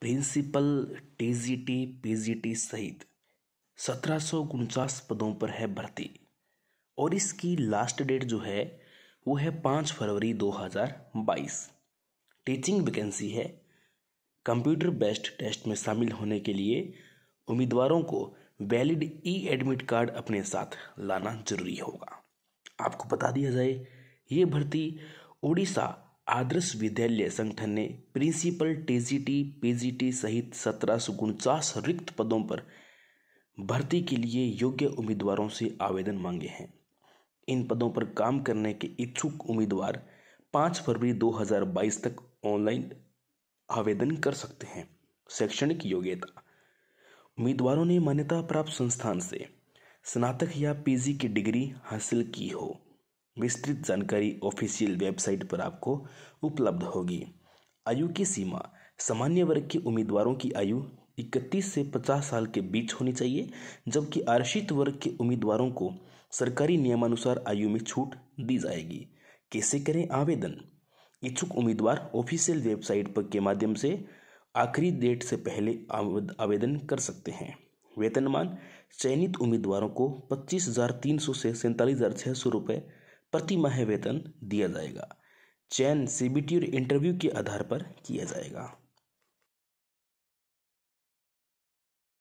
principal TGT PGT सहित सत्रह पदों पर है भर्ती और इसकी लास्ट डेट जो है वो है पाँच फरवरी 2022 टीचिंग वैकेंसी है कंप्यूटर बेस्ड टेस्ट में शामिल होने के लिए उम्मीदवारों को वैलिड ई एडमिट कार्ड अपने साथ लाना जरूरी होगा आपको बता दिया जाए ये भर्ती उड़ीसा आदर्श विद्यालय संगठन ने प्रिंसिपल टीजीटी पीजीटी सहित सत्रह सौ उनचास रिक्त पदों पर भर्ती के लिए योग्य उम्मीदवारों से आवेदन मांगे हैं इन पदों पर काम करने के इच्छुक उम्मीदवार 5 फरवरी 2022 तक ऑनलाइन आवेदन कर सकते हैं शैक्षणिक योग्यता उम्मीदवारों ने मान्यता प्राप्त संस्थान से स्नातक या पीजी की डिग्री हासिल की हो विस्तृत जानकारी ऑफिशियल वेबसाइट पर आपको उपलब्ध होगी आयु की सीमा सामान्य वर्ग के उम्मीदवारों की आयु 31 से 50 साल के बीच होनी चाहिए जबकि आरक्षित वर्ग के उम्मीदवारों को सरकारी नियमानुसार आयु में छूट दी जाएगी कैसे करें आवेदन इच्छुक उम्मीदवार ऑफिशियल वेबसाइट पर के माध्यम से आखिरी डेट से पहले आवेदन कर सकते हैं वेतनमान चयनित उम्मीदवारों को पच्चीस हज़ार तीन सौ से सैंतालीस हज़ार छः सौ रुपये प्रति माह वेतन दिया जाएगा चयन सीबीटी और इंटरव्यू के आधार पर किया जाएगा